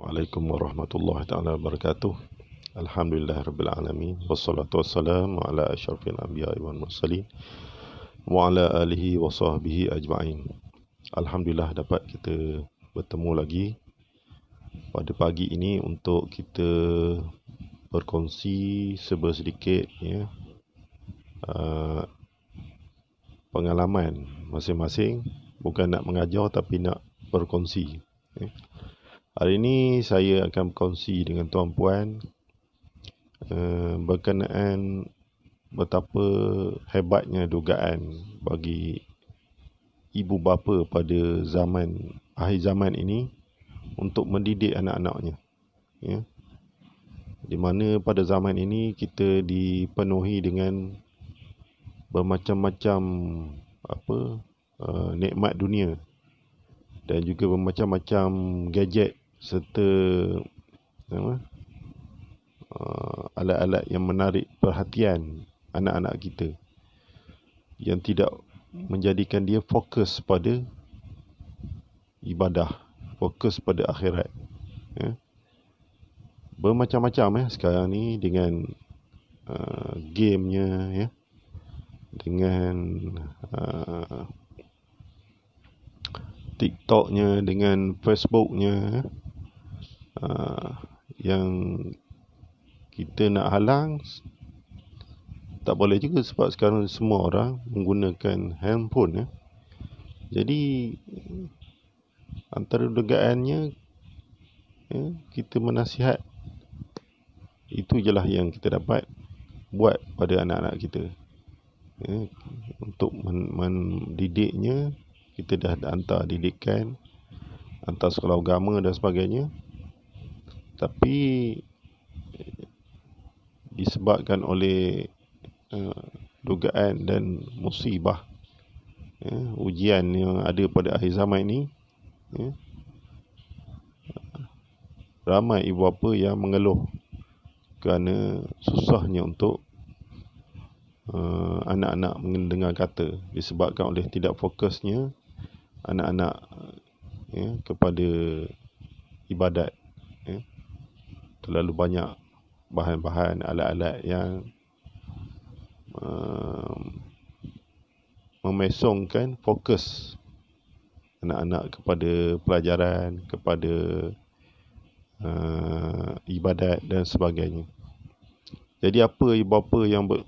Assalamualaikum warahmatullahi taala wabarakatuh. Alhamdulillah rabbil alamin wassalatu wassalamu ala asyrafil anbiya wal mursalin wa ala alihi wa sahbihi ajma'in. Alhamdulillah dapat kita bertemu lagi pada pagi ini untuk kita berkongsi sebersedikit ya uh, pengalaman masing-masing bukan nak mengajar tapi nak berkongsi ya. Hari ini saya akan berkongsi dengan tuan-puan uh, eh, berkenaan betapa hebatnya dugaan bagi ibu bapa pada zaman akhir zaman ini untuk mendidik anak-anaknya. Ya. Di mana pada zaman ini kita dipenuhi dengan bermacam-macam apa uh, nikmat dunia dan juga bermacam-macam gadget serta apa, ah, alat-alat yang menarik perhatian anak-anak kita yang tidak menjadikan dia fokus pada ibadah, fokus pada akhirat. Ya. Bermacam-macam ya sekarang ni dengan uh, gamenya ya dengan uh, TikToknya dengan Facebooknya ya. Ah, yang kita nak halang tak boleh juga sebab sekarang semua orang menggunakan handphone ya. Jadi antara dugaannya ya, kita menasihat itu jelah yang kita dapat buat pada anak-anak kita. Ya, untuk mendidiknya kita dah hantar didikan hantar sekolah agama dan sebagainya tapi eh, disebabkan oleh uh, dugaan dan musibah uh, ujian yang ada pada akhir zaman ini uh, ramai ibu bapa yang mengeluh kerana susahnya untuk uh, anak-anak mendengar kata disebabkan oleh tidak fokusnya anak-anak ya, kepada ibadat terlalu banyak bahan-bahan alat-alat yang uh, memesongkan fokus anak-anak kepada pelajaran, kepada uh, ibadat dan sebagainya. Jadi apa ibu bapa yang ber,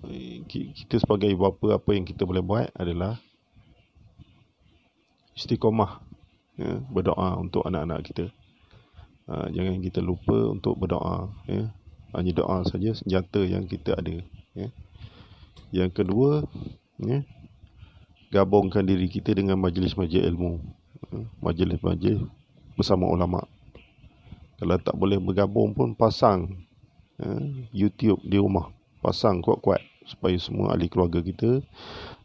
kita sebagai ibu bapa apa yang kita boleh buat adalah istiqomah ya, berdoa untuk anak-anak kita. Ah, jangan kita lupa untuk berdoa ya hanya doa saja senjata yang kita ada ya yang kedua ya gabungkan diri kita dengan majlis-majlis ilmu ya. majlis-majlis bersama ulama kalau tak boleh bergabung pun pasang ya, YouTube di rumah pasang kuat-kuat supaya semua ahli keluarga kita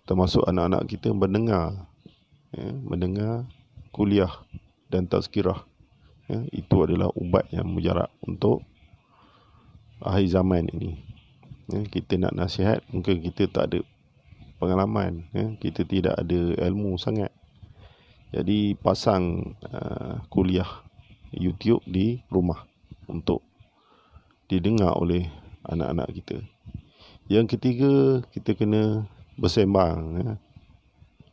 termasuk anak-anak kita mendengar ya, mendengar kuliah dan tazkirah ya, itu adalah ubat yang mujarab untuk akhir zaman ini ya, kita nak nasihat mungkin kita tak ada pengalaman ya, kita tidak ada ilmu sangat jadi pasang uh, kuliah YouTube di rumah untuk didengar oleh anak-anak kita. Yang ketiga, kita kena bersembang ya,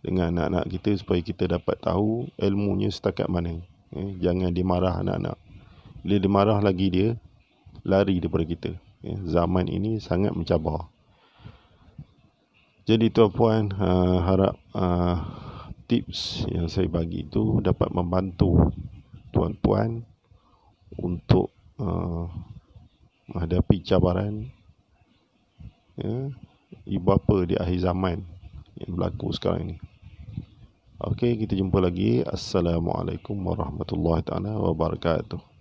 dengan anak-anak kita supaya kita dapat tahu ilmunya setakat mana eh, jangan dia marah anak-anak bila dia marah lagi dia lari daripada kita eh, zaman ini sangat mencabar jadi tuan-puan uh, ha, harap uh, tips yang saya bagi itu dapat membantu tuan-puan untuk uh, menghadapi cabaran ya, ibu bapa di akhir zaman yang berlaku sekarang ini. Okey, kita jumpa lagi. Assalamualaikum warahmatullahi taala wabarakatuh.